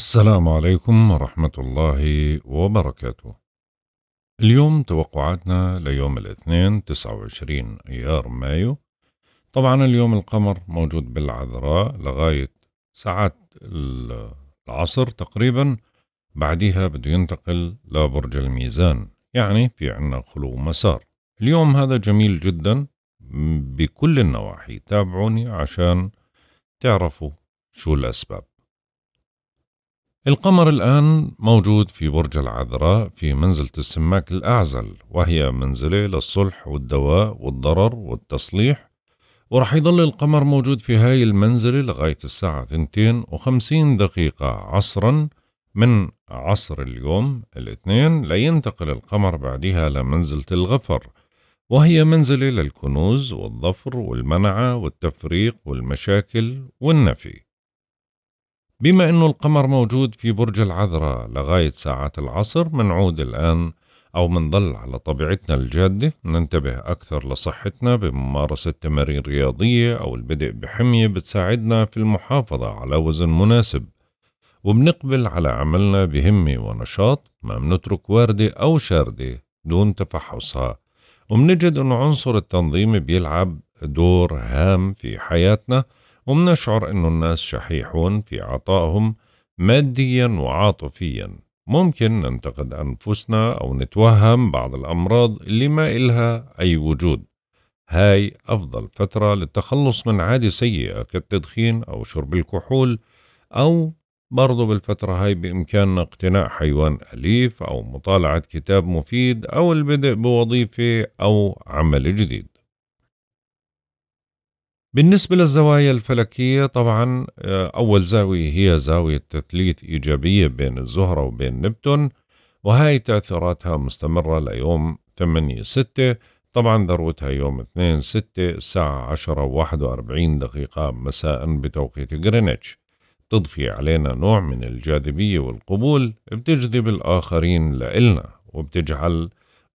السلام عليكم ورحمة الله وبركاته اليوم توقعاتنا ليوم الاثنين 29 أيار مايو طبعا اليوم القمر موجود بالعذراء لغاية ساعات العصر تقريبا بعدها بده ينتقل لبرج الميزان يعني في عنا خلو مسار اليوم هذا جميل جدا بكل النواحي تابعوني عشان تعرفوا شو الأسباب القمر الآن موجود في برج العذراء في منزلة السماك الأعزل وهي منزلة للصلح والدواء والضرر والتصليح ورح يضل القمر موجود في هاي المنزلة لغاية الساعة 52 دقيقة عصرا من عصر اليوم الاثنين لينتقل القمر بعدها لمنزلة الغفر وهي منزلة للكنوز والظفر والمنعة والتفريق والمشاكل والنفي بما أنه القمر موجود في برج العذراء لغاية ساعات العصر منعود الآن أو منضل على طبيعتنا الجادة ننتبه أكثر لصحتنا بممارسة تمارين رياضية أو البدء بحمية بتساعدنا في المحافظة على وزن مناسب وبنقبل على عملنا بهمة ونشاط ما بنترك واردة أو شاردة دون تفحصها وبنجد أنه عنصر التنظيم بيلعب دور هام في حياتنا ومنشعر أنه الناس شحيحون في عطائهم ماديا وعاطفيا ممكن ننتقد أنفسنا أو نتوهم بعض الأمراض اللي ما إلها أي وجود هاي أفضل فترة للتخلص من عادة سيئة كالتدخين أو شرب الكحول أو برضو بالفترة هاي بإمكاننا اقتناء حيوان أليف أو مطالعة كتاب مفيد أو البدء بوظيفة أو عمل جديد بالنسبة للزوايا الفلكية طبعا آه، أول زاوية هي زاوية تثليث إيجابية بين الزهرة وبين نبتون وهاي تأثيراتها مستمرة ليوم 8 ستة طبعا ذروتها يوم 2 ستة الساعة 10 41 دقيقة مساء بتوقيت غرينتش تضفي علينا نوع من الجاذبية والقبول بتجذب الآخرين لإلنا وبتجعل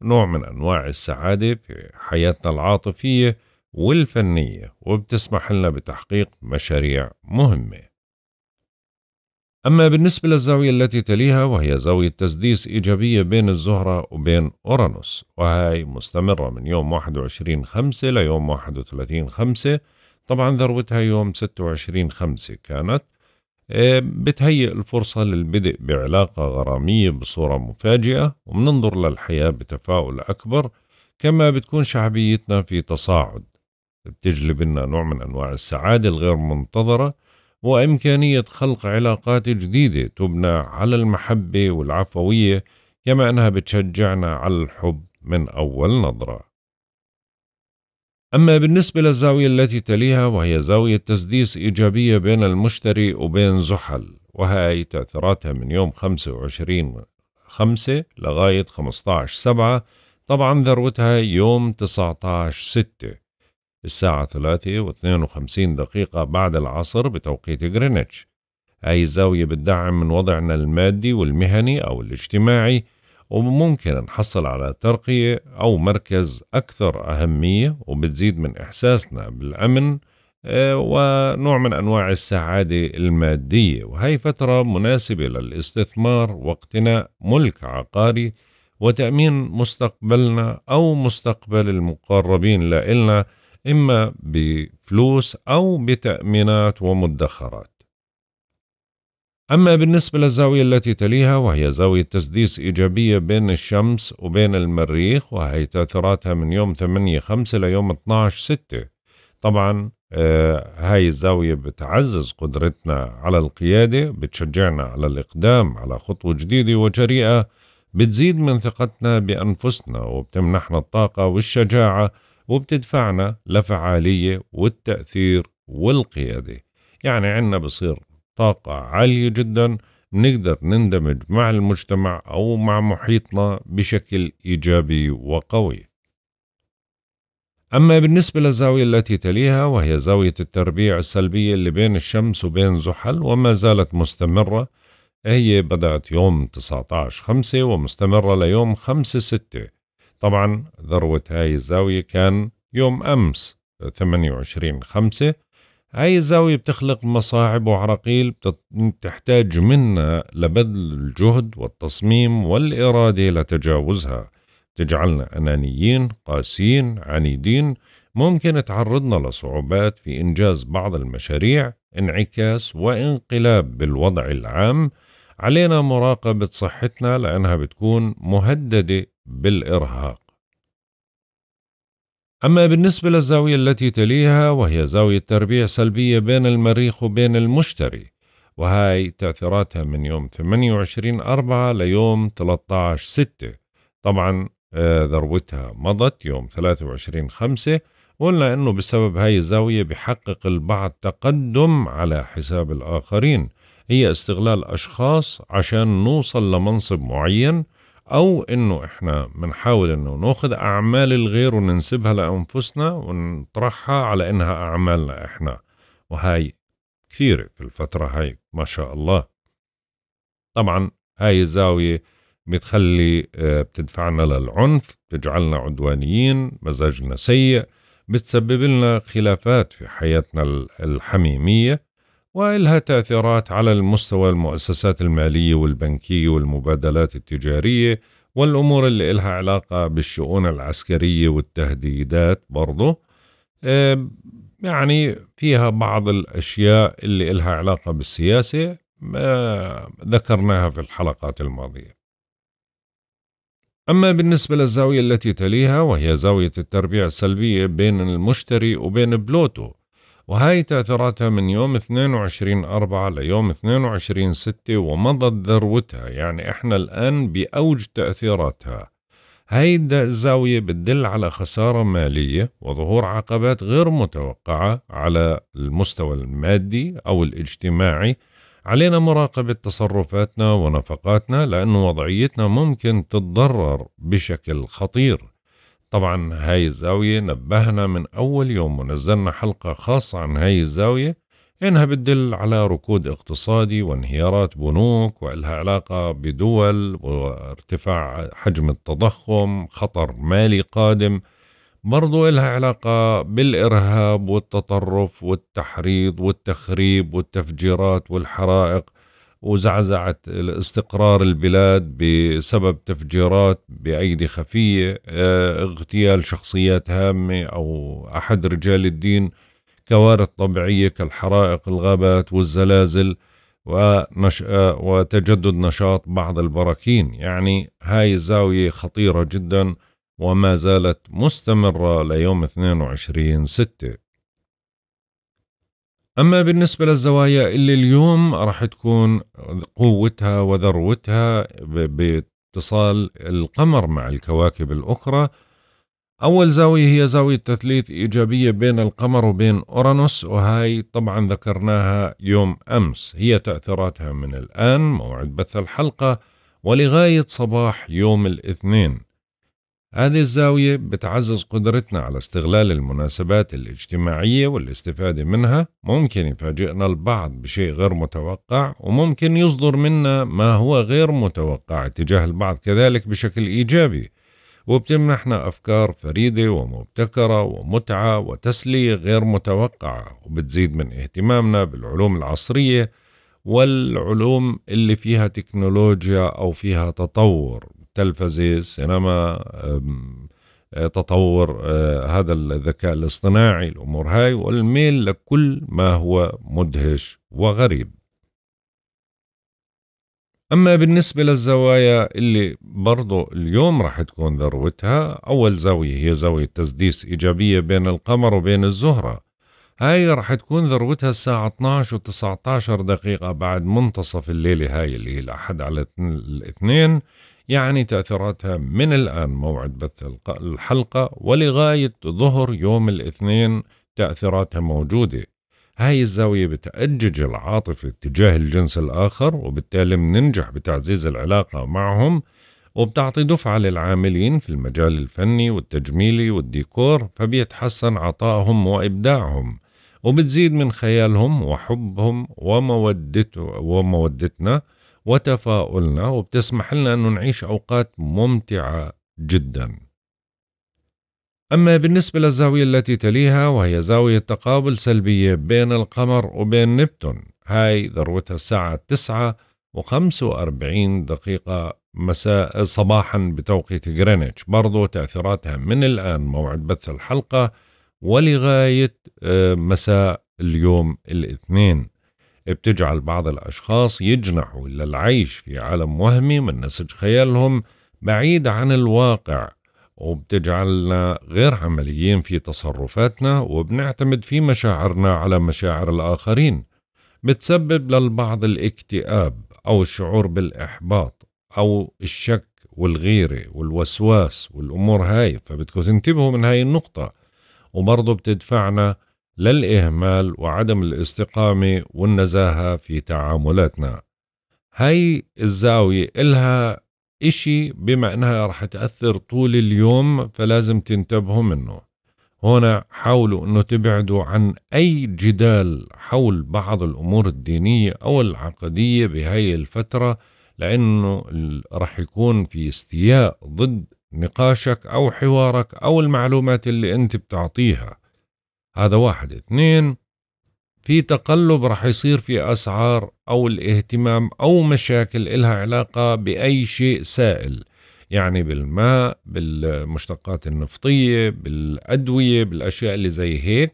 نوع من أنواع السعادة في حياتنا العاطفية والفنية وبتسمح لنا بتحقيق مشاريع مهمة أما بالنسبة للزاوية التي تليها وهي زاوية تسديس إيجابية بين الزهرة وبين أورانوس وهي مستمرة من يوم 21 5 ليوم 31 5 طبعا ذروتها يوم 26 5 كانت آه، بتهيئ الفرصة للبدء بعلاقة غرامية بصورة مفاجئة وبننظر للحياة بتفاؤل أكبر كما بتكون شعبيتنا في تصاعد بتجلب لنا نوع من أنواع السعادة الغير منتظرة وإمكانية خلق علاقات جديدة تبنى على المحبة والعفوية كما أنها بتشجعنا على الحب من أول نظرة أما بالنسبة للزاوية التي تليها وهي زاوية تسديس إيجابية بين المشتري وبين زحل وهي تأثيراتها من يوم 25 5 لغاية 15 7 طبعا ذروتها يوم 19 6 الساعة 3 و52 دقيقة بعد العصر بتوقيت غرينتش هاي الزاوية بتدعم من وضعنا المادي والمهني أو الاجتماعي وممكن نحصل على ترقية أو مركز أكثر أهمية وبتزيد من إحساسنا بالأمن آه، ونوع من أنواع السعادة المادية وهي فترة مناسبة للاستثمار واقتناء ملك عقاري وتأمين مستقبلنا أو مستقبل المقربين لإلنا إما بفلوس أو بتأمينات ومدخرات أما بالنسبة للزاوية التي تليها وهي زاوية تسديس إيجابية بين الشمس وبين المريخ وهي تأثيراتها من يوم 8/5 ليوم 12/6 طبعا آه، هاي الزاوية بتعزز قدرتنا على القيادة بتشجعنا على الإقدام على خطوة جديدة وجريئة بتزيد من ثقتنا بأنفسنا وبتمنحنا الطاقة والشجاعة وبتدفعنا لفعالية والتأثير والقيادة يعني عنا بصير طاقة عالية جدا نقدر نندمج مع المجتمع أو مع محيطنا بشكل إيجابي وقوي أما بالنسبة للزاوية التي تليها وهي زاوية التربيع السلبية اللي بين الشمس وبين زحل وما زالت مستمرة هي بدأت يوم 19 5 ومستمرة ليوم 5 6 طبعا ذروة هاي الزاوية كان يوم أمس 28 خمسة هاي الزاوية بتخلق مصاعب وعراقيل بتحتاج منا لبذل الجهد والتصميم والإرادة لتجاوزها تجعلنا أنانيين قاسيين عنيدين ممكن تعرضنا لصعوبات في إنجاز بعض المشاريع انعكاس وانقلاب بالوضع العام علينا مراقبة صحتنا لأنها بتكون مهددة بالإرهاق أما بالنسبة للزاوية التي تليها وهي زاوية تربيع سلبية بين المريخ وبين المشتري وهاي تأثيراتها من يوم 28 أربعة ليوم 13 ستة طبعا آه، ذروتها مضت يوم 23 خمسة قلنا أنه بسبب هاي الزاوية بحقق البعض تقدم على حساب الآخرين هي استغلال أشخاص عشان نوصل لمنصب معين او انه احنا بنحاول انه ناخذ اعمال الغير وننسبها لانفسنا ونطرحها على انها اعمالنا احنا وهاي كثيرة في الفترة هاي ما شاء الله طبعا هاي الزاوية بتخلي آه، بتدفعنا للعنف بتجعلنا عدوانيين مزاجنا سيء بتسبب لنا خلافات في حياتنا الحميمية وإلها تأثيرات على المستوى المؤسسات المالية والبنكية والمبادلات التجارية والأمور اللي إلها علاقة بالشؤون العسكرية والتهديدات برضه يعني فيها بعض الأشياء اللي إلها علاقة بالسياسة ما ذكرناها في الحلقات الماضية أما بالنسبة للزاوية التي تليها وهي زاوية التربيع السلبية بين المشتري وبين بلوتو وهاي تأثيراتها من يوم 22 أربعة ليوم 22 ستة ومضت ذروتها يعني إحنا الآن بأوج تأثيراتها هاي الزاوية بتدل على خسارة مالية وظهور عقبات غير متوقعة على المستوى المادي أو الاجتماعي علينا مراقبة تصرفاتنا ونفقاتنا لأن وضعيتنا ممكن تتضرر بشكل خطير طبعا هاي الزاوية نبهنا من أول يوم ونزلنا حلقة خاصة عن هاي الزاوية إنها بتدل على ركود اقتصادي وانهيارات بنوك وإلها علاقة بدول وارتفاع حجم التضخم خطر مالي قادم برضو إلها علاقة بالإرهاب والتطرف والتحريض والتخريب والتفجيرات والحرائق وزعزعة استقرار البلاد بسبب تفجيرات بأيدي خفية آه، اغتيال شخصيات هامة أو أحد رجال الدين كوارث طبيعية كالحرائق الغابات والزلازل ونش... آه، وتجدد نشاط بعض البراكين يعني هاي الزاوية خطيرة جدا وما زالت مستمرة ليوم 22 ستة أما بالنسبة للزوايا اللي اليوم راح تكون قوتها وذروتها باتصال القمر مع الكواكب الأخرى أول زاوية هي زاوية تثليث إيجابية بين القمر وبين أورانوس وهاي طبعا ذكرناها يوم أمس هي تأثيراتها من الآن موعد بث الحلقة ولغاية صباح يوم الاثنين هذه الزاوية بتعزز قدرتنا على استغلال المناسبات الاجتماعية والاستفادة منها ممكن يفاجئنا البعض بشيء غير متوقع وممكن يصدر منا ما هو غير متوقع تجاه البعض كذلك بشكل إيجابي وبتمنحنا أفكار فريدة ومبتكرة ومتعة وتسلية غير متوقعة وبتزيد من اهتمامنا بالعلوم العصرية والعلوم اللي فيها تكنولوجيا أو فيها تطور تلفزة سينما آه، تطور آه، هذا الذكاء الاصطناعي الأمور هاي والميل لكل ما هو مدهش وغريب أما بالنسبة للزوايا اللي برضو اليوم راح تكون ذروتها أول زاوية هي زاوية تسديس إيجابية بين القمر وبين الزهرة هاي راح تكون ذروتها الساعة 12 و 19 دقيقة بعد منتصف الليلة هاي اللي هي الأحد على الاثنين يعني تأثيراتها من الآن موعد بث الحلقة ولغاية ظهر يوم الاثنين تأثيراتها موجودة هاي الزاوية بتأجج العاطفة تجاه الجنس الآخر وبالتالي بننجح بتعزيز العلاقة معهم وبتعطي دفعة للعاملين في المجال الفني والتجميلي والديكور فبيتحسن عطائهم وإبداعهم وبتزيد من خيالهم وحبهم ومودته ومودتنا وتفاؤلنا وبتسمح لنا أنه نعيش أوقات ممتعة جدا أما بالنسبة للزاوية التي تليها وهي زاوية تقابل سلبية بين القمر وبين نبتون هاي ذروتها الساعة 9 و45 دقيقة مساء صباحا بتوقيت غرينتش برضو تأثيراتها من الآن موعد بث الحلقة ولغاية آه، مساء اليوم الاثنين بتجعل بعض الأشخاص يجنحوا للعيش في عالم وهمي من نسج خيالهم بعيد عن الواقع وبتجعلنا غير عمليين في تصرفاتنا وبنعتمد في مشاعرنا على مشاعر الآخرين بتسبب للبعض الاكتئاب أو الشعور بالإحباط أو الشك والغيرة والوسواس والأمور هاي فبدكم تنتبهوا من هاي النقطة وبرضه بتدفعنا للإهمال وعدم الاستقامة والنزاهة في تعاملاتنا هاي الزاوية إلها إشي بما إنها رح تأثر طول اليوم فلازم تنتبهوا منه هنا حاولوا أنه تبعدوا عن أي جدال حول بعض الأمور الدينية أو العقدية بهاي الفترة لأنه رح يكون في استياء ضد نقاشك أو حوارك أو المعلومات اللي أنت بتعطيها هذا واحد اثنين في تقلب رح يصير في أسعار أو الاهتمام أو مشاكل إلها علاقة بأي شيء سائل يعني بالماء بالمشتقات النفطية بالأدوية بالأشياء اللي زي هيك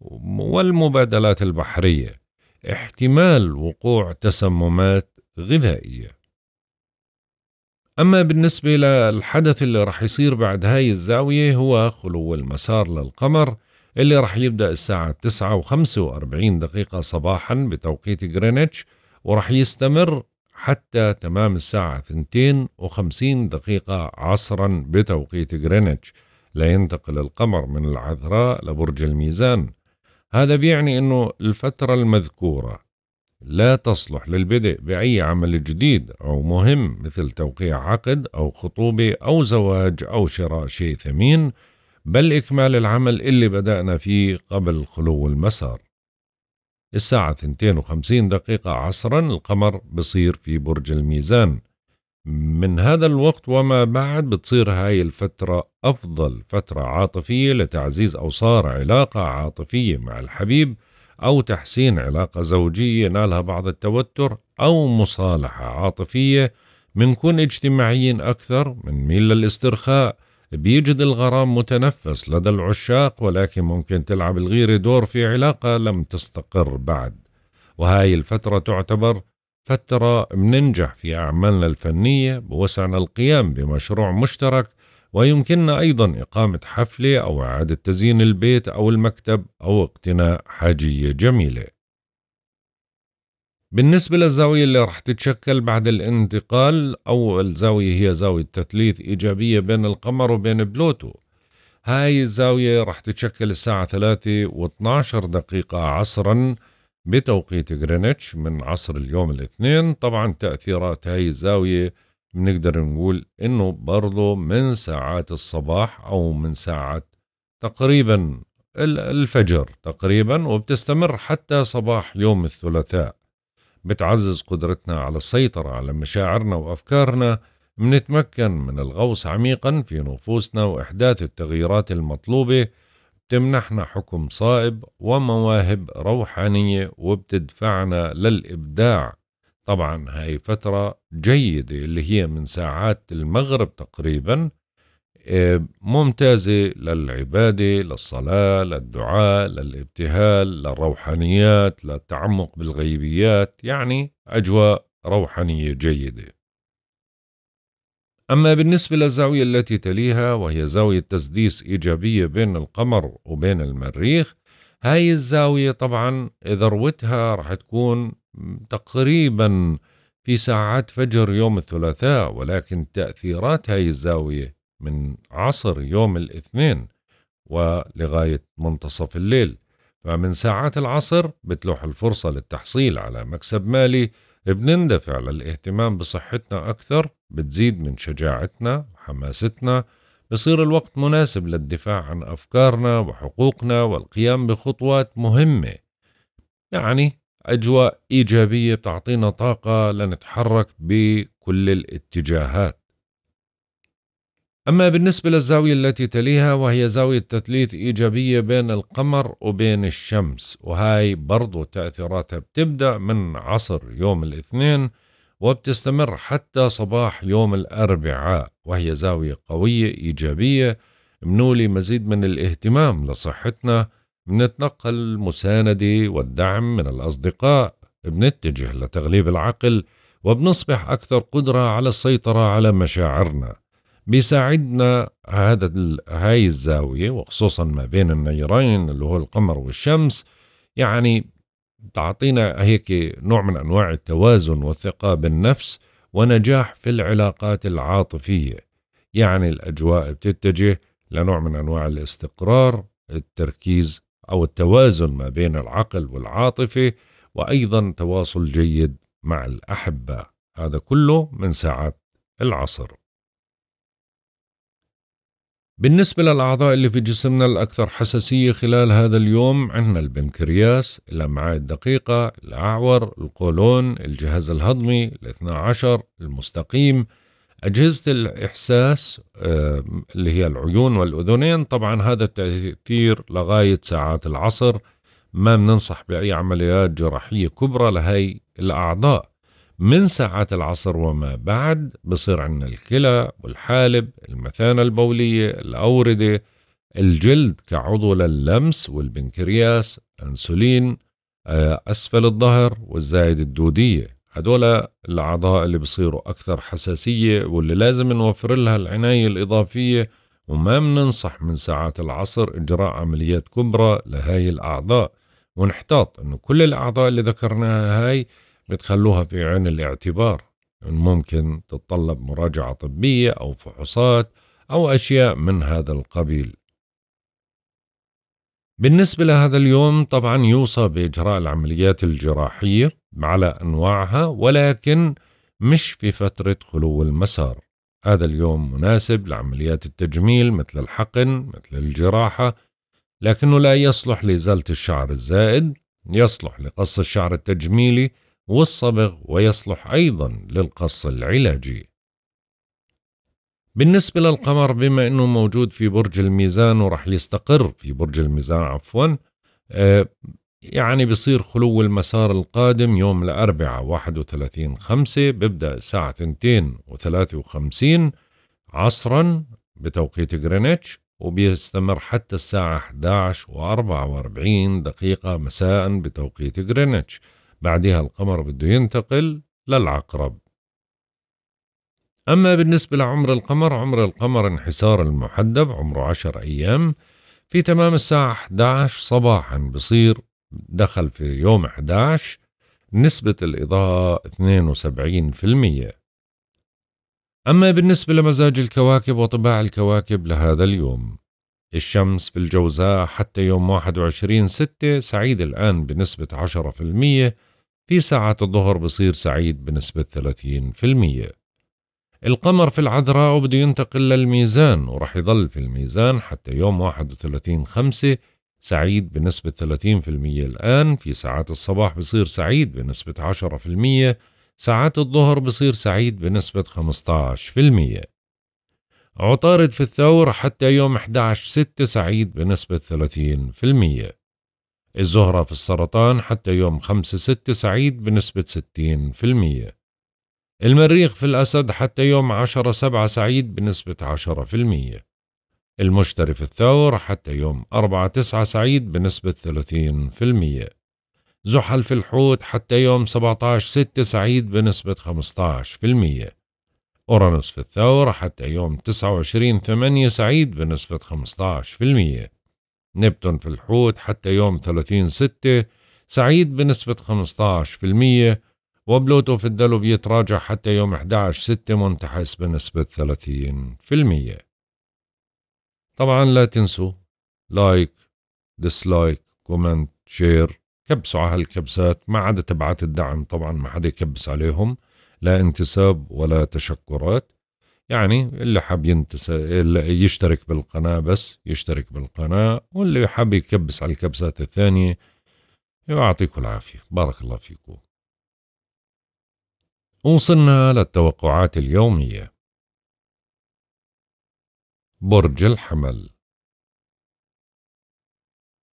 والمبادلات البحرية احتمال وقوع تسممات غذائية أما بالنسبة للحدث اللي رح يصير بعد هاي الزاوية هو خلو المسار للقمر اللي رح يبدأ الساعة 9 و45 دقيقة صباحا بتوقيت غرينتش ورح يستمر حتى تمام الساعة 2 و50 دقيقة عصرا بتوقيت غرينتش لينتقل القمر من العذراء لبرج الميزان هذا بيعني أنه الفترة المذكورة لا تصلح للبدء بأي عمل جديد أو مهم مثل توقيع عقد أو خطوبة أو زواج أو شراء شيء ثمين بل إكمال العمل اللي بدأنا فيه قبل خلو المسار الساعة 52 دقيقة عصرا القمر بصير في برج الميزان من هذا الوقت وما بعد بتصير هاي الفترة أفضل فترة عاطفية لتعزيز أوصار علاقة عاطفية مع الحبيب أو تحسين علاقة زوجية نالها بعض التوتر أو مصالحة عاطفية منكون اجتماعيين أكثر ميل للاسترخاء بيجد الغرام متنفس لدى العشاق ولكن ممكن تلعب الغيرة دور في علاقة لم تستقر بعد وهاي الفترة تعتبر فترة مننجح في أعمالنا الفنية بوسعنا القيام بمشروع مشترك ويمكننا أيضا إقامة حفلة أو إعادة تزيين البيت أو المكتب أو اقتناء حاجية جميلة بالنسبة للزاوية اللي رح تتشكل بعد الانتقال أول زاوية هي زاوية تثليث إيجابية بين القمر وبين بلوتو هاي الزاوية رح تتشكل الساعة 3 و12 دقيقة عصرا بتوقيت غرينتش من عصر اليوم الاثنين طبعا تأثيرات هاي الزاوية بنقدر نقول انه برضه من ساعات الصباح او من ساعات تقريبا الفجر تقريبا وبتستمر حتى صباح يوم الثلاثاء بتعزز قدرتنا على السيطرة على مشاعرنا وأفكارنا منتمكن من الغوص عميقا في نفوسنا وإحداث التغييرات المطلوبة بتمنحنا حكم صائب ومواهب روحانية وبتدفعنا للإبداع طبعا هاي فترة جيدة اللي هي من ساعات المغرب تقريبا ممتازة للعبادة للصلاة للدعاء للابتهال للروحانيات للتعمق بالغيبيات يعني أجواء روحانية جيدة أما بالنسبة للزاوية التي تليها وهي زاوية تسديس إيجابية بين القمر وبين المريخ هاي الزاوية طبعا ذروتها راح تكون تقريبا في ساعات فجر يوم الثلاثاء ولكن تأثيرات هاي الزاوية من عصر يوم الاثنين ولغاية منتصف الليل فمن ساعات العصر بتلوح الفرصة للتحصيل على مكسب مالي بنندفع للاهتمام بصحتنا أكثر بتزيد من شجاعتنا وحماستنا بصير الوقت مناسب للدفاع عن أفكارنا وحقوقنا والقيام بخطوات مهمة يعني أجواء إيجابية بتعطينا طاقة لنتحرك بكل الاتجاهات أما بالنسبة للزاوية التي تليها وهي زاوية تثليث إيجابية بين القمر وبين الشمس وهاي برضو تأثيراتها بتبدأ من عصر يوم الاثنين وبتستمر حتى صباح يوم الأربعاء وهي زاوية قوية إيجابية منولي مزيد من الاهتمام لصحتنا بنتنقل المساندة والدعم من الأصدقاء بنتجه لتغليب العقل وبنصبح أكثر قدرة على السيطرة على مشاعرنا بيساعدنا هذا هاي الزاوية وخصوصا ما بين النيرين اللي هو القمر والشمس يعني تعطينا هيك نوع من أنواع التوازن والثقة بالنفس ونجاح في العلاقات العاطفية يعني الأجواء بتتجه لنوع من أنواع الاستقرار التركيز أو التوازن ما بين العقل والعاطفة وأيضا تواصل جيد مع الأحبة هذا كله من ساعات العصر بالنسبة للأعضاء اللي في جسمنا الأكثر حساسية خلال هذا اليوم عندنا البنكرياس، الأمعاء الدقيقة، الأعور، القولون، الجهاز الهضمي، الاثنى عشر، المستقيم، أجهزة الإحساس اللي هي العيون والأذنين طبعا هذا التأثير لغاية ساعات العصر ما بننصح بأي عمليات جراحية كبرى لهي الأعضاء من ساعات العصر وما بعد بصير عندنا الكلى والحالب المثانة البولية الأوردة الجلد كعضو للمس والبنكرياس أنسولين آه، أسفل الظهر والزايد الدودية هدول الأعضاء اللي بصيروا أكثر حساسية واللي لازم نوفر لها العناية الإضافية وما بننصح من ساعات العصر إجراء عمليات كبرى لهاي الأعضاء ونحتاط أنه كل الأعضاء اللي ذكرناها هاي بتخلوها في عين الاعتبار يعني ممكن تتطلب مراجعة طبية أو فحوصات أو أشياء من هذا القبيل بالنسبة لهذا اليوم طبعا يوصى بإجراء العمليات الجراحية على أنواعها ولكن مش في فترة خلو المسار هذا اليوم مناسب لعمليات التجميل مثل الحقن مثل الجراحة لكنه لا يصلح لإزالة الشعر الزائد يصلح لقص الشعر التجميلي والصبغ ويصلح أيضا للقص العلاجي بالنسبة للقمر بما أنه موجود في برج الميزان ورح يستقر في برج الميزان عفوا آه، يعني بصير خلو المسار القادم يوم الأربعاء 31 خمسة ببدأ الساعة 2 و53 عصرا بتوقيت غرينتش وبيستمر حتى الساعة 11 و44 دقيقة مساء بتوقيت غرينتش بعدها القمر بده ينتقل للعقرب أما بالنسبة لعمر القمر عمر القمر انحسار المحدب عمره عشر أيام في تمام الساعة 11 صباحا بصير دخل في يوم 11 نسبة الإضاءة 72% أما بالنسبة لمزاج الكواكب وطباع الكواكب لهذا اليوم الشمس في الجوزاء حتى يوم 21 6 سعيد الآن بنسبة 10% في ساعات الظهر بصير سعيد بنسبة 30% القمر في العذراء وبده ينتقل للميزان ورح يضل في الميزان حتى يوم 31 خمسة سعيد بنسبة 30% الآن في ساعات الصباح بصير سعيد بنسبة 10% ساعات الظهر بصير سعيد بنسبة 15% عطارد في الثور حتى يوم 11 ستة سعيد بنسبة 30% الزهرة في السرطان حتى يوم 5-6 سعيد بنسبة 60% المريخ في الأسد حتى يوم 10-7 سعيد بنسبة 10% المشتري في الثور حتى يوم 4-9 سعيد بنسبة 30% زحل في الحوت حتى يوم 17-6 سعيد بنسبة 15% أورانوس في الثور حتى يوم 29 8 سعيد بنسبة المية نبتون في الحوت حتى يوم 30 ستة سعيد بنسبة 15% وبلوتو في الدلو بيتراجع حتى يوم 11 ستة منتحس بنسبة 30% طبعا لا تنسوا لايك ديسلايك كومنت شير كبسوا على هالكبسات ما عدا تبعات الدعم طبعا ما حدا يكبس عليهم لا انتساب ولا تشكرات يعني اللي حاب ينتس اللي يشترك بالقناة بس يشترك بالقناة واللي حاب يكبس على الكبسات الثانية يعطيكم العافية بارك الله فيكم وصلنا للتوقعات اليومية برج الحمل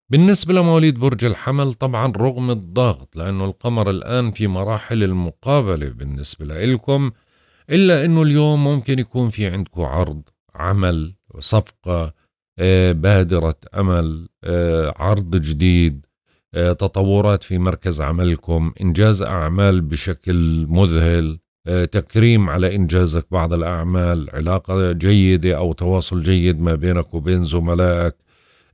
بالنسبة لمواليد برج الحمل طبعا رغم الضغط لأنه القمر الآن في مراحل المقابلة بالنسبة لإلكم الا انه اليوم ممكن يكون في عندكم عرض عمل صفقه آه، بادره امل آه، عرض جديد آه، تطورات في مركز عملكم انجاز اعمال بشكل مذهل تكريم على انجازك بعض الاعمال علاقه جيده او تواصل جيد ما بينك وبين زملائك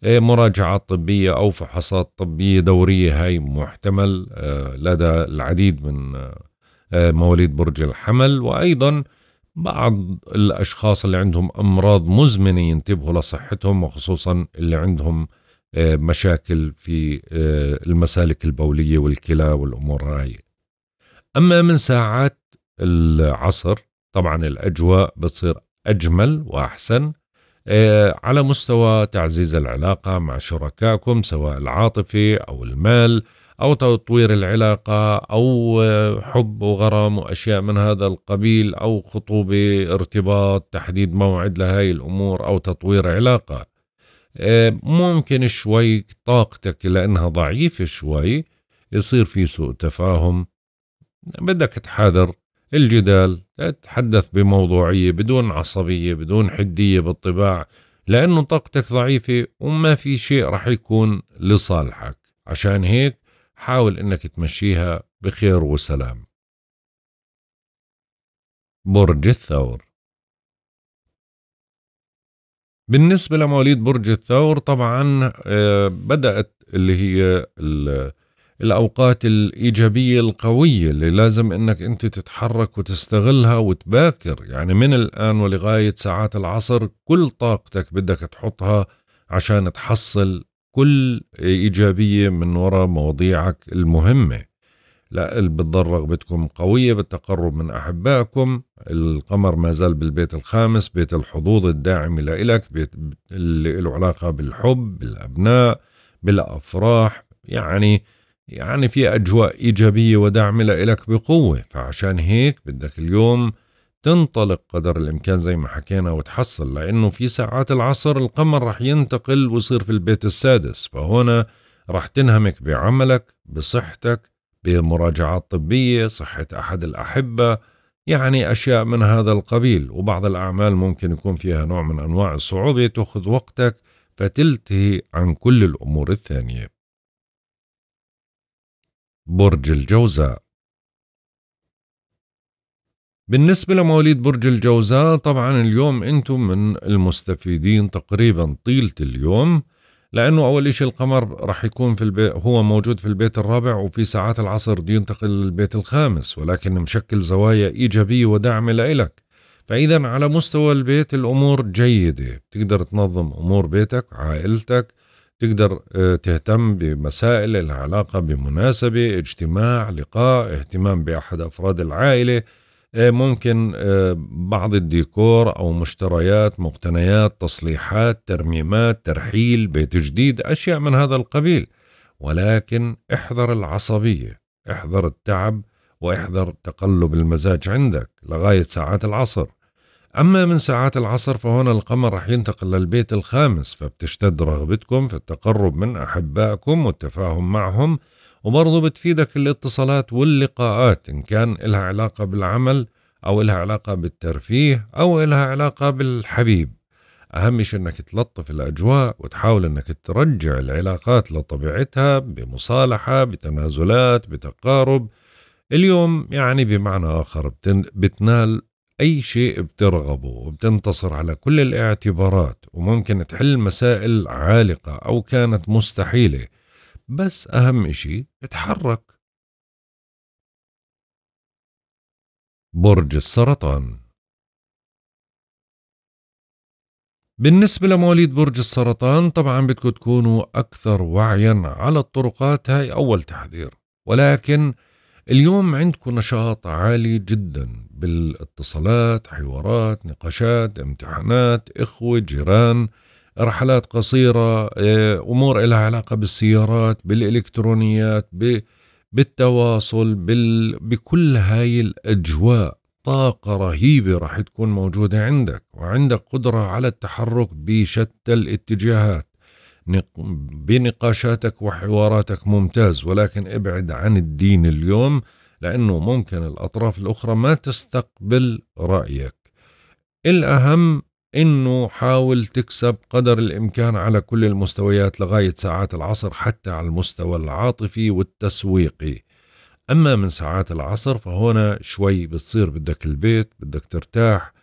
مراجعات طبيه او فحوصات طبيه دوريه هاي محتمل لدى العديد من آه، مواليد برج الحمل وأيضا بعض الأشخاص اللي عندهم أمراض مزمنة ينتبهوا لصحتهم وخصوصا اللي عندهم آه، مشاكل في آه، المسالك البولية والكلى والأمور هاي أما من ساعات العصر طبعا الأجواء بتصير أجمل وأحسن على مستوى تعزيز العلاقة مع شركائكم سواء العاطفي أو المال أو تطوير العلاقة أو حب وغرام وأشياء من هذا القبيل أو خطوبة ارتباط تحديد موعد لهاي الأمور أو تطوير علاقة آه، ممكن شوي طاقتك لأنها ضعيفة شوي يصير في سوء تفاهم بدك تحاذر الجدال تتحدث بموضوعية بدون عصبية بدون حدية بالطباع لأنه طاقتك ضعيفة وما في شيء رح يكون لصالحك عشان هيك حاول انك تمشيها بخير وسلام برج الثور بالنسبة لمواليد برج الثور طبعا آه، بدأت اللي هي الأوقات الإيجابية القوية اللي لازم أنك أنت تتحرك وتستغلها وتباكر يعني من الآن ولغاية ساعات العصر كل طاقتك بدك تحطها عشان تحصل كل إيجابية من وراء مواضيعك المهمة لا بتضل رغبتكم قوية بالتقرب من أحبائكم القمر ما زال بالبيت الخامس بيت الحظوظ الداعم لإلك بيت اللي له علاقة بالحب بالأبناء بالأفراح يعني يعني في أجواء إيجابية ودعم لإلك بقوة فعشان هيك بدك اليوم تنطلق قدر الامكان زي ما حكينا وتحصل لانه في ساعات العصر القمر رح ينتقل ويصير في البيت السادس فهنا رح تنهمك بعملك بصحتك بمراجعات طبيه صحه احد الاحبه يعني اشياء من هذا القبيل وبعض الاعمال ممكن يكون فيها نوع من انواع الصعوبه تاخذ وقتك فتلتهي عن كل الامور الثانيه برج الجوزاء بالنسبة لمواليد برج الجوزاء طبعا اليوم انتم من المستفيدين تقريبا طيلة اليوم لانه اول شيء القمر راح يكون في البيت هو موجود في البيت الرابع وفي ساعات العصر بده ينتقل للبيت الخامس ولكن مشكل زوايا ايجابية وداعمة لإلك فاذا على مستوى البيت الامور جيدة تقدر تنظم امور بيتك عائلتك تقدر آه، تهتم بمسائل العلاقة بمناسبة اجتماع لقاء اهتمام بأحد أفراد العائلة آه، ممكن آه، بعض الديكور أو مشتريات مقتنيات تصليحات ترميمات ترحيل بيت جديد أشياء من هذا القبيل ولكن احذر العصبية احذر التعب واحذر تقلب المزاج عندك لغاية ساعات العصر أما من ساعات العصر فهنا القمر رح ينتقل للبيت الخامس فبتشتد رغبتكم في التقرب من أحبائكم والتفاهم معهم وبرضه بتفيدك الاتصالات واللقاءات إن كان لها علاقة بالعمل أو لها علاقة بالترفيه أو لها علاقة بالحبيب أهم شيء أنك تلطف الأجواء وتحاول أنك ترجع العلاقات لطبيعتها بمصالحة بتنازلات بتقارب اليوم يعني بمعنى آخر بتنال أي شيء بترغبه وبتنتصر على كل الاعتبارات وممكن تحل مسائل عالقة أو كانت مستحيلة بس أهم إشي اتحرك برج السرطان بالنسبة لمواليد برج السرطان طبعا بدكم تكونوا أكثر وعيا على الطرقات هاي أول تحذير ولكن اليوم عندكم نشاط عالي جدا بالاتصالات حوارات نقاشات امتحانات إخوة جيران رحلات قصيرة آه، أمور لها علاقة بالسيارات بالإلكترونيات بالتواصل بال... بكل هاي الأجواء طاقة رهيبة راح تكون موجودة عندك وعندك قدرة على التحرك بشتى الاتجاهات بنقاشاتك وحواراتك ممتاز ولكن ابعد عن الدين اليوم لأنه ممكن الأطراف الأخرى ما تستقبل رأيك الأهم انه حاول تكسب قدر الامكان على كل المستويات لغايه ساعات العصر حتى على المستوى العاطفي والتسويقي اما من ساعات العصر فهنا شوي بتصير بدك البيت بدك ترتاح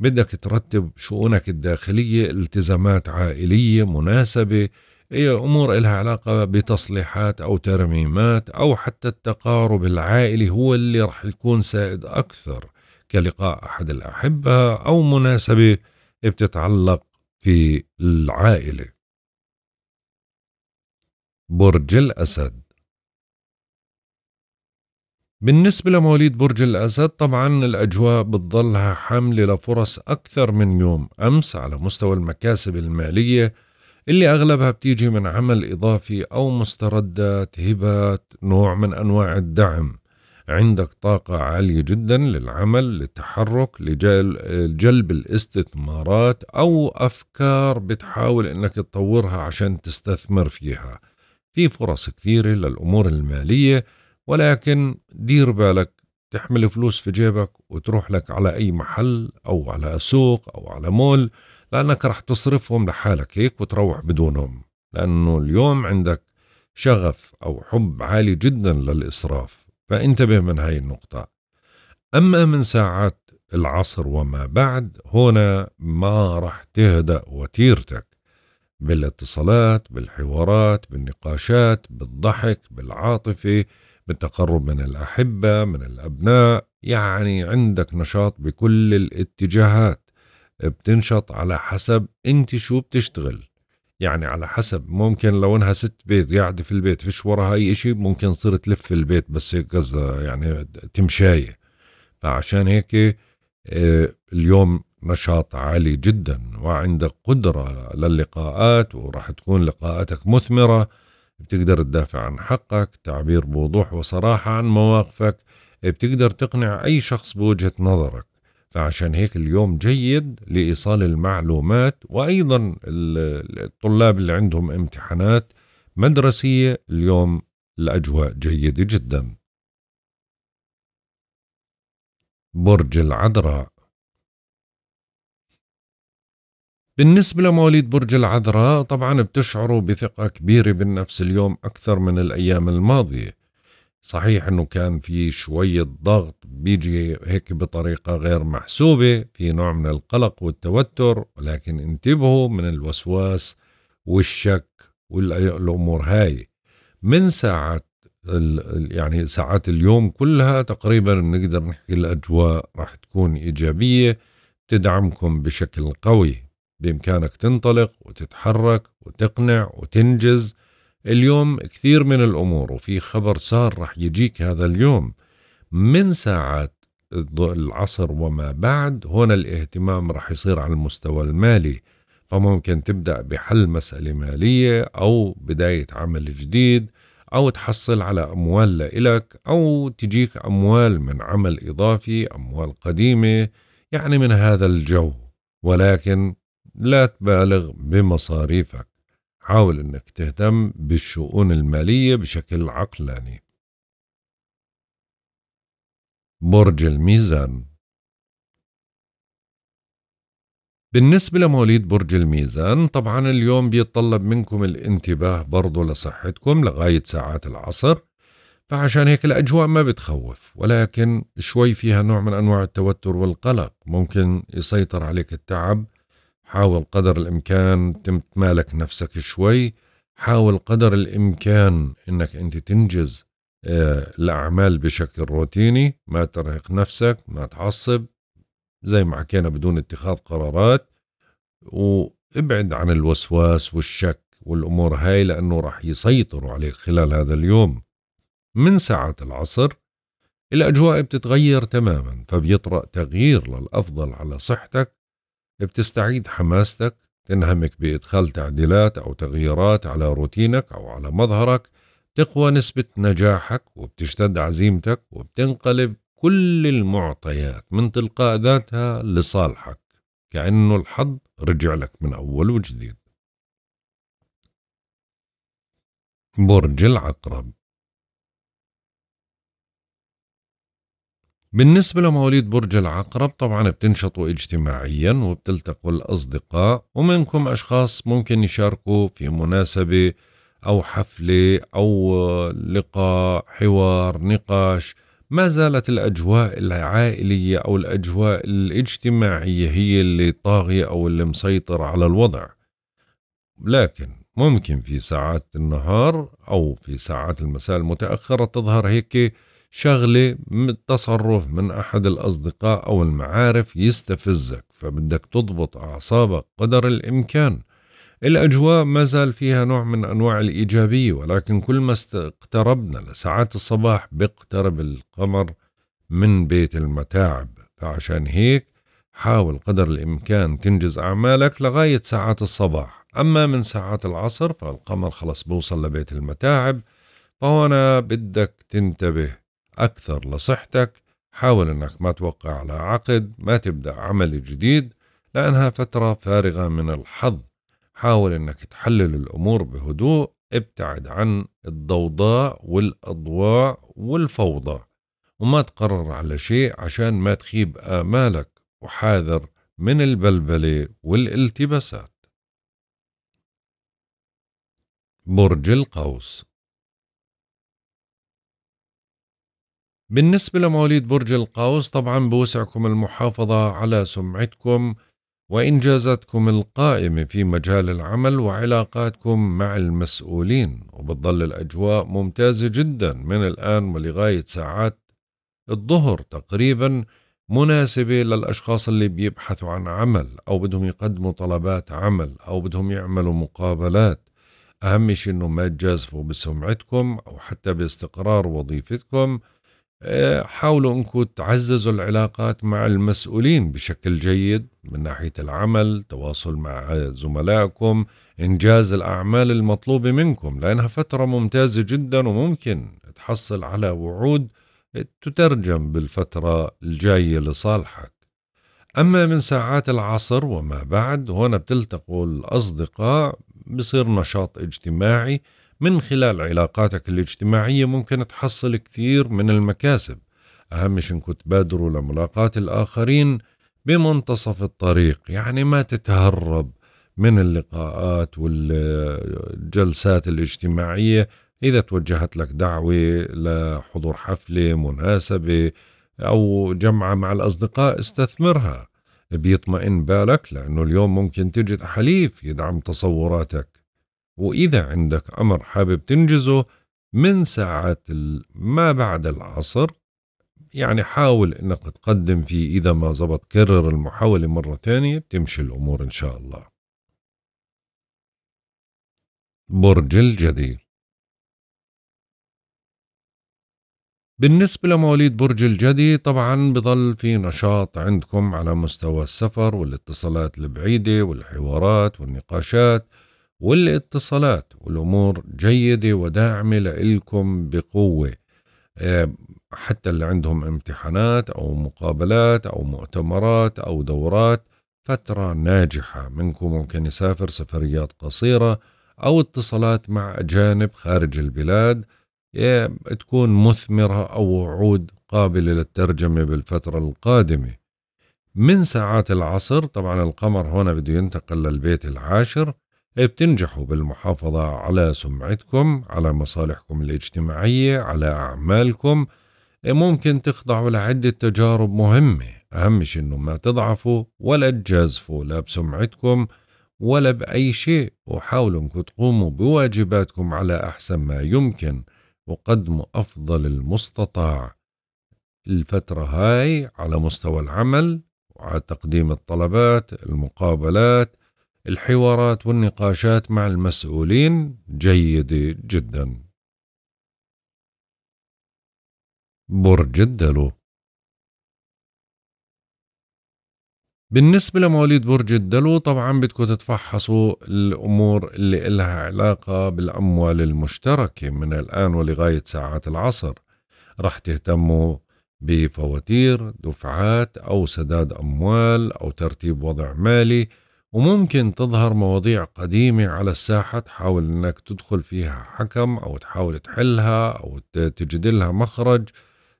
بدك ترتب شؤونك الداخليه التزامات عائليه مناسبه هي امور لها علاقه بتصليحات او ترميمات او حتى التقارب العائلي هو اللي راح يكون سائد اكثر كلقاء احد الاحبه او مناسبه بتتعلق في العائلة برج الأسد بالنسبة لمواليد برج الأسد طبعا الأجواء بتظلها حملة لفرص أكثر من يوم أمس على مستوى المكاسب المالية اللي أغلبها بتيجي من عمل إضافي أو مستردات هبات نوع من أنواع الدعم عندك طاقة عالية جدا للعمل للتحرك لجلب الاستثمارات أو أفكار بتحاول أنك تطورها عشان تستثمر فيها في فرص كثيرة للأمور المالية ولكن دير بالك تحمل فلوس في جيبك وتروح لك على أي محل أو على سوق أو على مول لأنك رح تصرفهم لحالك هيك وتروح بدونهم لأنه اليوم عندك شغف أو حب عالي جدا للإسراف فانتبه من هاي النقطة أما من ساعات العصر وما بعد هنا ما رح تهدأ وتيرتك بالاتصالات بالحوارات بالنقاشات بالضحك بالعاطفة بالتقرب من الأحبة من الأبناء يعني عندك نشاط بكل الاتجاهات بتنشط على حسب انت شو بتشتغل يعني على حسب ممكن لو انها ست بيت قاعده في البيت فيش وراها اي شيء ممكن تصير تلف البيت بس قصدها يعني تمشايه فعشان هيك آه، اليوم نشاط عالي جدا وعندك قدرة للقاءات وراح تكون لقاءاتك مثمرة بتقدر تدافع عن حقك تعبير بوضوح وصراحة عن مواقفك بتقدر تقنع أي شخص بوجهة نظرك فعشان هيك اليوم جيد لإيصال المعلومات وأيضا الطلاب اللي عندهم امتحانات مدرسية اليوم الأجواء جيدة جدا برج العذراء بالنسبة لمواليد برج العذراء طبعا بتشعروا بثقة كبيرة بالنفس اليوم أكثر من الأيام الماضية صحيح انه كان في شويه ضغط بيجي هيك بطريقه غير محسوبه في نوع من القلق والتوتر ولكن انتبهوا من الوسواس والشك والامور هاي من ساعة يعني ساعات اليوم كلها تقريبا بنقدر نحكي الاجواء راح تكون ايجابيه تدعمكم بشكل قوي بامكانك تنطلق وتتحرك وتقنع وتنجز اليوم كثير من الامور وفي خبر سار رح يجيك هذا اليوم من ساعات العصر وما بعد هنا الاهتمام رح يصير على المستوى المالي فممكن تبدا بحل مساله ماليه او بدايه عمل جديد او تحصل على اموال لإلك او تجيك اموال من عمل اضافي اموال قديمه يعني من هذا الجو ولكن لا تبالغ بمصاريفك حاول انك تهتم بالشؤون المالية بشكل عقلاني برج الميزان بالنسبة لمواليد برج الميزان طبعا اليوم بيتطلب منكم الانتباه برضو لصحتكم لغاية ساعات العصر فعشان هيك الأجواء ما بتخوف ولكن شوي فيها نوع من أنواع التوتر والقلق ممكن يسيطر عليك التعب حاول قدر الإمكان تمالك نفسك شوي حاول قدر الإمكان أنك أنت تنجز آه، الأعمال بشكل روتيني ما ترهق نفسك ما تعصب زي ما حكينا بدون اتخاذ قرارات وابعد عن الوسواس والشك والأمور هاي لأنه راح يسيطروا عليك خلال هذا اليوم من ساعة العصر الأجواء بتتغير تماما فبيطرأ تغيير للأفضل على صحتك بتستعيد حماستك تنهمك بإدخال تعديلات أو تغييرات على روتينك أو على مظهرك تقوى نسبة نجاحك وبتشتد عزيمتك وبتنقلب كل المعطيات من تلقاء ذاتها لصالحك كأنه الحظ رجع لك من أول وجديد برج العقرب بالنسبة لمواليد برج العقرب طبعا بتنشطوا اجتماعيا وبتلتقوا الأصدقاء ومنكم أشخاص ممكن يشاركوا في مناسبة أو حفلة أو لقاء حوار نقاش ما زالت الأجواء العائلية أو الأجواء الاجتماعية هي اللي طاغية أو اللي مسيطر على الوضع لكن ممكن في ساعات النهار أو في ساعات المساء المتأخرة تظهر هيك شغلة من التصرف من أحد الأصدقاء أو المعارف يستفزك فبدك تضبط أعصابك قدر الإمكان الأجواء ما زال فيها نوع من أنواع الإيجابية ولكن كل ما اقتربنا لساعات الصباح بيقترب القمر من بيت المتاعب فعشان هيك حاول قدر الإمكان تنجز أعمالك لغاية ساعات الصباح أما من ساعات العصر فالقمر خلص بوصل لبيت المتاعب فهنا بدك تنتبه أكثر لصحتك حاول أنك ما توقع على عقد ما تبدأ عمل جديد لأنها فترة فارغة من الحظ حاول أنك تحلل الأمور بهدوء ابتعد عن الضوضاء والأضواء والفوضى وما تقرر على شيء عشان ما تخيب آمالك وحاذر من البلبلة والالتباسات برج القوس بالنسبة لمواليد برج القوس طبعا بوسعكم المحافظة على سمعتكم وإنجازاتكم القائمة في مجال العمل وعلاقاتكم مع المسؤولين وبتظل الأجواء ممتازة جدا من الآن ولغاية ساعات الظهر تقريبا مناسبة للأشخاص اللي بيبحثوا عن عمل أو بدهم يقدموا طلبات عمل أو بدهم يعملوا مقابلات أهم شيء إنه ما تجازفوا بسمعتكم أو حتى باستقرار وظيفتكم حاولوا انكم تعززوا العلاقات مع المسؤولين بشكل جيد من ناحيه العمل، تواصل مع زملائكم، انجاز الاعمال المطلوبه منكم لانها فتره ممتازه جدا وممكن تحصل على وعود تترجم بالفتره الجايه لصالحك. اما من ساعات العصر وما بعد هنا بتلتقوا الاصدقاء بصير نشاط اجتماعي من خلال علاقاتك الاجتماعية ممكن تحصل كثير من المكاسب أهم شيء إنكم تبادروا لملاقاة الآخرين بمنتصف الطريق يعني ما تتهرب من اللقاءات والجلسات الاجتماعية إذا توجهت لك دعوة لحضور حفلة مناسبة أو جمعة مع الأصدقاء استثمرها بيطمئن بالك لأنه اليوم ممكن تجد حليف يدعم تصوراتك وإذا عندك أمر حابب تنجزه من ساعات ما بعد العصر يعني حاول انك تقدم فيه اذا ما زبط كرر المحاولة مرة ثانية بتمشي الامور ان شاء الله برج الجدي بالنسبة لمواليد برج الجدي طبعا بظل في نشاط عندكم على مستوى السفر والاتصالات البعيدة والحوارات والنقاشات والاتصالات والأمور جيدة وداعمة لإلكم بقوة آه، حتى اللي عندهم امتحانات أو مقابلات أو مؤتمرات أو دورات فترة ناجحة منكم ممكن يسافر سفريات قصيرة أو اتصالات مع أجانب خارج البلاد آه، تكون مثمرة أو وعود قابلة للترجمة بالفترة القادمة من ساعات العصر طبعا القمر هنا بده ينتقل للبيت العاشر بتنجحوا بالمحافظة على سمعتكم على مصالحكم الاجتماعية على أعمالكم إيه، ممكن تخضعوا لعدة تجارب مهمة أهم شيء إنه ما تضعفوا ولا تجازفوا لا بسمعتكم ولا بأي شيء وحاولوا إنكم تقوموا بواجباتكم على أحسن ما يمكن وقدموا أفضل المستطاع الفترة هاي على مستوى العمل وعلى تقديم الطلبات المقابلات الحوارات والنقاشات مع المسؤولين جيدة جدا برج الدلو بالنسبة لمواليد برج الدلو طبعا بدكم تتفحصوا الأمور اللي إلها علاقة بالأموال المشتركة من الآن ولغاية ساعات العصر رح تهتموا بفواتير دفعات أو سداد أموال أو ترتيب وضع مالي وممكن تظهر مواضيع قديمة على الساحة تحاول انك تدخل فيها حكم او تحاول تحلها او تجد لها مخرج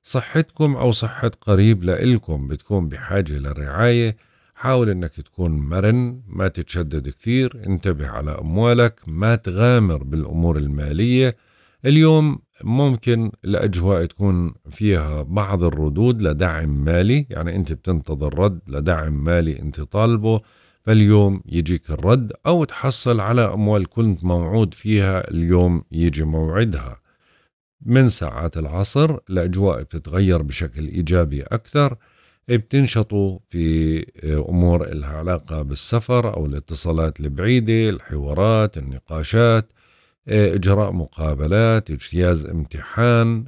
صحتكم او صحة قريب لإلكم بتكون بحاجة للرعاية حاول انك تكون مرن ما تتشدد كثير انتبه على اموالك ما تغامر بالامور المالية اليوم ممكن الأجواء تكون فيها بعض الردود لدعم مالي يعني أنت بتنتظر رد لدعم مالي أنت طالبه فاليوم يجيك الرد أو تحصل على أموال كنت موعود فيها اليوم يجي موعدها من ساعات العصر الأجواء بتتغير بشكل إيجابي أكثر بتنشطوا في أمور لها علاقة بالسفر أو الاتصالات البعيدة الحوارات النقاشات إجراء مقابلات اجتياز امتحان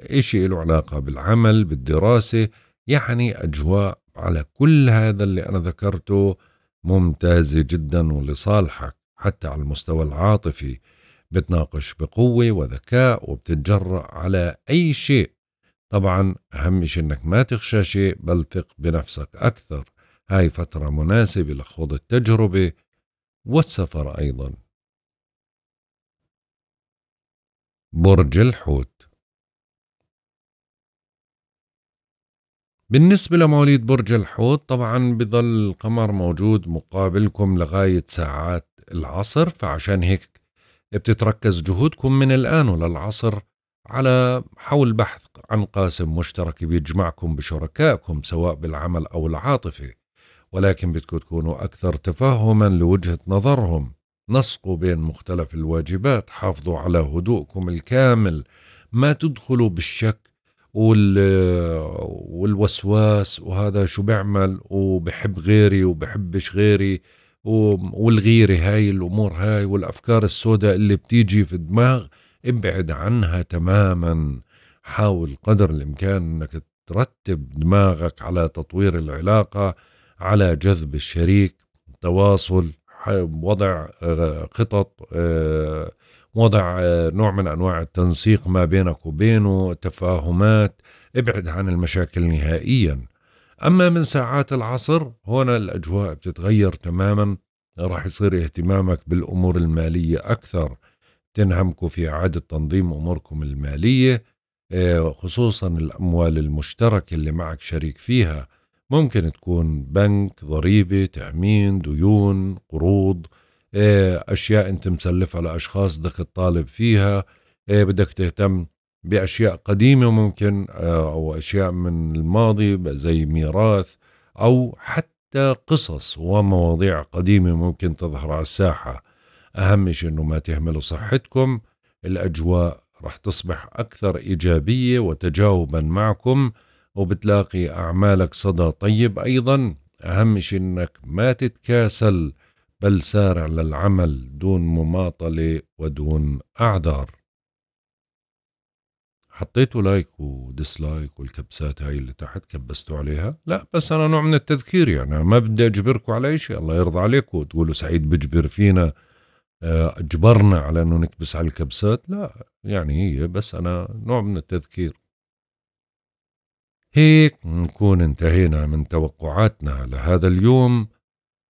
إشي له علاقة بالعمل بالدراسة يعني أجواء على كل هذا اللي أنا ذكرته ممتازة جدا ولصالحك حتى على المستوى العاطفي بتناقش بقوة وذكاء وبتتجرأ على أي شيء طبعا أهم شيء أنك ما تخشى شيء بل ثق بنفسك أكثر هاي فترة مناسبة لخوض التجربة والسفر أيضا برج الحوت بالنسبة لمواليد برج الحوت طبعا بضل القمر موجود مقابلكم لغاية ساعات العصر فعشان هيك بتتركز جهودكم من الآن وللعصر على حول بحث عن قاسم مشترك بيجمعكم بشركائكم سواء بالعمل أو العاطفة ولكن بدكم تكونوا أكثر تفهما لوجهة نظرهم نسقوا بين مختلف الواجبات حافظوا على هدوءكم الكامل ما تدخلوا بالشك وال والوسواس وهذا شو بيعمل وبحب غيري وبحبش غيري والغيرة هاي الأمور هاي والأفكار السوداء اللي بتيجي في الدماغ ابعد عنها تماما حاول قدر الإمكان أنك ترتب دماغك على تطوير العلاقة على جذب الشريك تواصل وضع آه، خطط آه، وضع آه، نوع من انواع التنسيق ما بينك وبينه تفاهمات ابعد عن المشاكل نهائيا اما من ساعات العصر هنا الاجواء بتتغير تماما راح يصير اهتمامك بالامور الماليه اكثر تنهمكم في اعاده تنظيم اموركم الماليه آه، خصوصا الاموال المشتركه اللي معك شريك فيها ممكن تكون بنك ضريبه تامين ديون قروض إيه، اشياء انت مسلفها لاشخاص بدك تطالب فيها إيه، بدك تهتم باشياء قديمه ممكن آه، او اشياء من الماضي زي ميراث او حتى قصص ومواضيع قديمه ممكن تظهر على الساحه اهم شيء انه ما تهملوا صحتكم الاجواء رح تصبح اكثر ايجابيه وتجاوبا معكم وبتلاقي اعمالك صدى طيب ايضا اهم شيء انك ما تتكاسل بل سارع للعمل دون مماطلة ودون أعذار حطيتوا لايك وديسلايك والكبسات هاي اللي تحت كبستوا عليها لا بس أنا نوع من التذكير يعني أنا ما بدي أجبركم على أي شيء الله يرضى عليكم تقولوا سعيد بجبر فينا آه، أجبرنا على أنه نكبس على الكبسات لا يعني هي بس أنا نوع من التذكير هيك نكون انتهينا من توقعاتنا لهذا اليوم